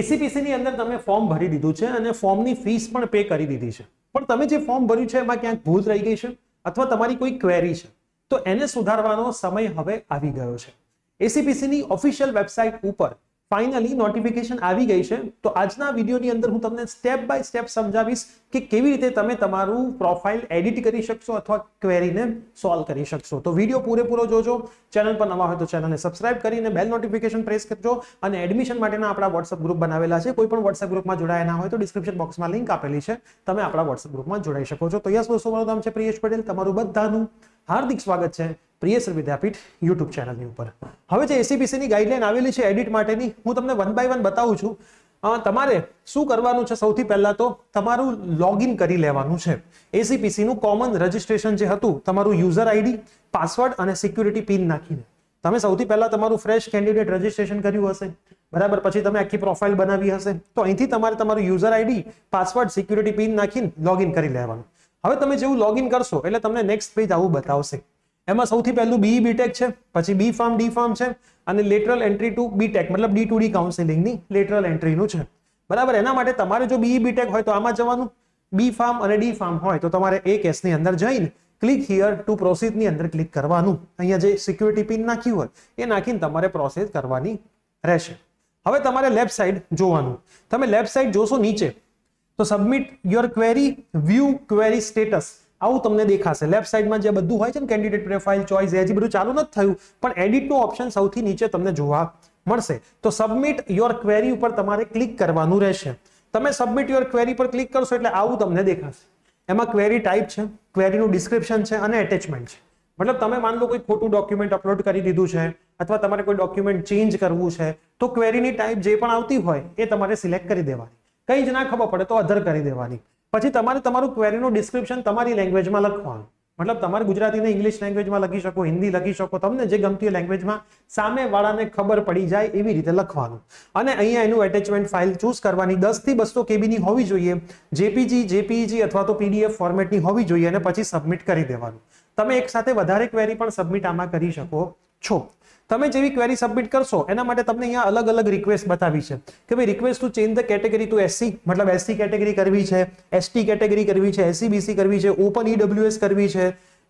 એસીપીસીની અંદર તમે ફોર્મ ભરી દીધું છે અને ફોર્મની ફીસ પણ પે કરી દીધી છે પણ તમે જે ફોર્મ ભર્યું છે એમાં ક્યાંક ભૂલ રહી ગઈ છે અથવા તમારી કોઈ ક્વેરી છે તો એને સુધારવાનો સમય હવે આવી ગયો છે એસીપીસીની ઓફિશિયલ વેબસાઇટ ઉપર ફાઇનલી નોટિફિકેશન આવી ગઈ છે તો આજના વિડીયોની અંદર હું તમને સ્ટેપ બાય સ્ટેપ સમજાવીશ કે કેવી રીતે તમે તમારું પ્રોફાઇલ એડિટ કરી શકશો અથવા ક્વેરીને સોલ્વ કરી શકશો તો વિડીયો પૂરેપૂરો જોજો ચેનલ પર નવા હોય તો ચેનલને સબસ્ક્રાઇબ કરીને બેલ નોટિફિકેશન પ્રેસ કરજો અને એડમિશન માટેના આપણા વોટ્સઅપ ગ્રુપ બનાવેલા છે કોઈ પણ વોટ્સએપ ગ્રુપમાં જોડાયા હોય તો ડિસ્ક્રિપ્શન બોક્સમાં લિંક આપેલી છે તમે આપણા વોટ્સઅપ ગ્રુપમાં જોડાઈ શકો છો તો યસ દોસ્તો મારું નામ છે પ્રિયેશ પટેલ તમારું બધાનું હાર્દિક સ્વાગત છે પ્રિયેસર વિદ્યાપીઠ યુટ્યુબ ચેનલની ઉપર હવે જે એસીબીસીની ગાઈડલાઇન આવેલી છે એડિટ માટેની હું તમને વન બાય વન બતાવું છું તમારે શું કરવાનું છે સૌથી પહેલા તો તમારું લોગિન કરી લેવાનું છે એસીપીસીનું કોમન રજિસ્ટ્રેશન જે હતું તમારું યુઝર આઈડી પાસવર્ડ અને સિક્યુરિટી પિન નાખીને તમે સૌથી પહેલા તમારું ફ્રેશ કેન્ડિડેટ રજિસ્ટ્રેશન કર્યું હશે બરાબર પછી તમે આખી પ્રોફાઇલ બનાવી હશે તો અહીંથી તમારે તમારું user ID password security pin નાખીને લોગિન કરી લેવાનું હવે તમે જેવું લોગિન કરશો એટલે તમને નેક્સ્ટ પેજ આવું બતાવશે એમાં સૌથી પહેલું બી બીટેક છે પછી બી ફાર્મ ડી ફાર્મ છે અને લેટરલ એન્ટ્રી ટુ બીટેક મતલબ ડી ટુ ડી કાઉન્સિલિંગની લેટરલ એન્ટ્રીનું છે બરાબર એના માટે તમારે જો બી બીટેક હોય તો આમાં જવાનું બી ફાર્મ અને ડી ફાર્મ હોય તો તમારે એ કેસની અંદર જઈને ક્લિક હિયર ટુ પ્રોસેસની અંદર ક્લિક કરવાનું અહીંયા જે સિક્યુરિટી પિન નાખ્યું હોય એ નાખીને તમારે પ્રોસેસ કરવાની રહેશે હવે તમારે લેફ્ટ સાઈડ જોવાનું તમે લેફ્ટ સાઈડ જોશો નીચે તો submit your query view query status આવું તમને દેખાશે લેફ્ટ સાઈડમાં જે બધું હોય છે ને કેન્ડિડેટ પ્રોફાઇલ ચોઇસ હજી બધું ચાલુ નથી થયું પણ એડિટનું ઓપ્શન સૌથી નીચે તમને જોવા મળશે તો સબમિટ યોર ક્વેરી ઉપર તમારે ક્લિક કરવાનું રહેશે તમે સબમિટ યોર ક્વેરી પર ક્લિક કરશો એટલે આવું તમને દેખાશે એમાં ક્વેરી ટાઈપ છે ક્વેરીનું ડિસ્ક્રિપ્શન છે અને એટેચમેન્ટ છે મતલબ તમે માન લો કોઈ ખોટું ડોક્યુમેન્ટ અપલોડ કરી દીધું છે અથવા તમારે કોઈ ડોક્યુમેન્ટ ચેન્જ કરવું છે તો ક્વેરીની ટાઈપ જે પણ આવતી હોય એ તમારે સિલેક્ટ કરી દેવાની કંઈ જ ના ખબર પડે તો અધર કરી દેવાની પછી તમારે તમારું ક્વેરીનું ડિસ્ક્રિપ્શન તમારી લેંગ્વેજમાં લખવાનું મતલબ તમારે ગુજરાતીને ઇંગ્લિશ લેંગ્વેજમાં લખી શકો હિન્દી લખી શકો તમને જે ગમતી લેંગ્વેજમાં સામેવાળાને ખબર પડી જાય એવી રીતે લખવાનું અને અહીંયા એનું એટેચમેન્ટ ફાઇલ ચૂઝ કરવાની દસથી બસો કેબીની હોવી જોઈએ જેપીજી જેપીજી અથવા તો પીડીએફ ફોર્મેટની હોવી જોઈએ અને પછી સબમિટ કરી દેવાનું તમે એક સાથે વધારે ક્વેરી પણ સબમિટ આમાં કરી શકો જો તમે જેવી ક્વેરી સબમિટ કરશો એના માટે તમે અહીં અલગ અલગ रिक्वेस्ट બતાવી છે કે ભાઈ request to change the category to SC મતલબ SC કેટેગરી કરવી છે ST કેટેગરી કરવી છે SC e BC કરવી છે ઓપન EWS કરવી છે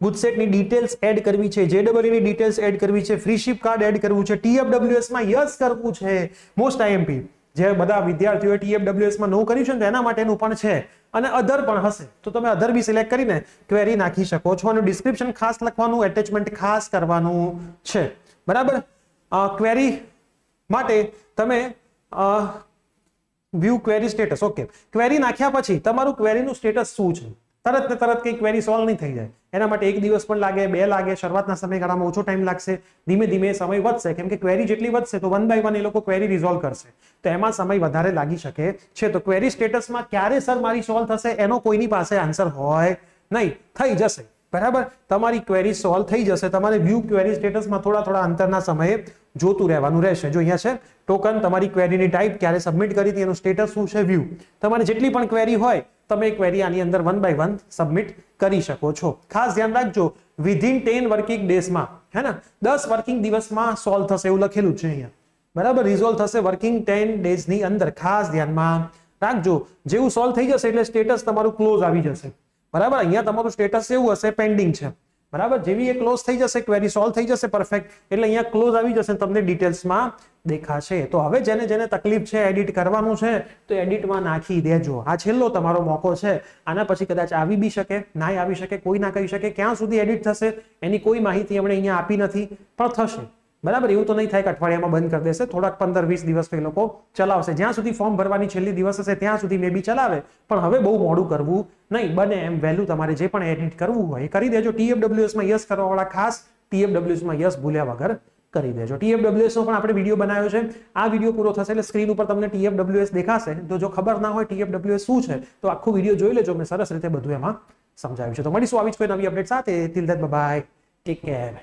ગુડસેટ ની ડિટેલ્સ એડ કરવી છે JWE ની ડિટેલ્સ એડ કરવી છે ફ્રીશિપ કાર્ડ એડ કરવું છે TFWs માં યસ કરવું છે મોસ્ટ આઈમ્પોર્ટન્ટ જે બધા વિદ્યાર્થીઓએ ટીએફડબ્લ્યુએસમાં નવું કર્યું છે ને એના માટેનું પણ છે અને અધર પણ હશે તો તમે અધર બી સિલેક્ટ કરીને ક્વેરી નાખી શકો છો અને ડિસ્ક્રિપ્શન ખાસ લખવાનું એટેચમેન્ટ ખાસ કરવાનું છે બરાબર ક્વેરી માટે તમે view query status okay query નાખ્યા પછી તમારું ક્વેરીનું સ્ટેટસ શું છે તરત ને તરત કંઈ ક્વેરી સોલ્વ નહીં થઈ જાય એના માટે એક દિવસ પણ લાગે બે લાગે શરૂઆતના સમયગાળામાં ઓછો ટાઈમ લાગશે ધીમે ધીમે સમય વધશે કેમ કે ક્વેરી જેટલી વધશે તો વન બાય વન એ લોકો ક્વેરી રિઝોલ્વ કરશે તો એમાં સમય વધારે લાગી શકે છે તો ક્વેરી સ્ટેટસમાં ક્યારે સર મારી સોલ્વ થશે એનો કોઈની પાસે આન્સર હોય નહીં થઈ જશે બરાબર તમારી ક્વેરી સોલ્વ થઈ જશે તમારે વ્યૂ ક્વેરી સ્ટેટસમાં થોડા થોડા અંતરના સમયે જોતું રહેવાનું રહેશે જો અહીંયા છે ટોકન તમારી ક્વેરીની ટાઈપ ક્યારે સબમિટ કરી હતી એનું સ્ટેટસ શું છે વ્યૂ તમારે જેટલી પણ ક્વેરી હોય તમે ક્વેરી આની અંદર વન બાય વન સબમિટ કરી શકો છો ખાસ ધ્યાન રાખજો વિધિન ટેન વર્કિંગ ડેઝમાં હે ને દસ વર્કિંગ દિવસમાં સોલ્વ થશે એવું લખેલું છે અહીંયા બરાબર રિઝોલ્વ થશે વર્કિંગ ટેન ડેઝની અંદર ખાસ ધ્યાનમાં રાખજો જેવું સોલ્વ થઈ જશે એટલે સ્ટેટસ તમારું ક્લોઝ આવી જશે બરાબર અહીંયા તમારું સ્ટેટસ એવું હશે પેન્ડિંગ છે બરાબર જેવી એ ક્લોઝ થઈ જશે ક્વેરી સોલ્વ થઈ જશે પરફેક્ટ એટલે અહીંયા ક્લોઝ આવી જશે તમને ડિટેલ્સમાં દેખાશે તો હવે જેને જેને તકલીફ છે એડિટ કરવાનું છે તો એડિટમાં નાખી દેજો આ છેલ્લો તમારો મોકો છે આના પછી કદાચ આવી બી શકે નાય આવી શકે કોઈ ના કહી શકે ક્યાં સુધી એડિટ થશે એની કોઈ માહિતી એમણે અહીંયા આપી નથી પણ થશે બરાબર એવું તો નહીં થાય કે અઠવાડિયામાં બંધ કરી દેશે થોડાક પંદર વીસ દિવસ એ લોકો ચલાવશે જ્યાં સુધી ફોર્મ ભરવાની છેલ્લી દિવસ હશે ત્યાં સુધી મે બી ચલાવે પણ હવે બહુ મોડું કરવું નહીં બને એમ વહેલું તમારે જે પણ એડિટ કરવું હોય એ કરી દેજો ટીએફડબ્લ્યુએસમાં યસ કરવાવાળા ખાસ ટીએફડબ્લ્યુએસમાં યસ ભૂલ્યા વગર કરી દેજો ટીએફડબ્લ્યુએસનો પણ આપણે વિડીયો બનાવ્યો છે આ વિડીયો પૂરો થશે એટલે સ્ક્રીન ઉપર તમને ટીએફડબ્લ્યુએસ દેખાશે તો જો ખબર ના હોય ટીએફડબ્લ્યુએસ શું છે તો આખો વિડીયો જોઈ લેજો મેં સરસ રીતે બધું એમાં સમજાવ્યું છે તો મળીશું આવી જ કોઈ નવી અપડેટ સાથે till that bye take care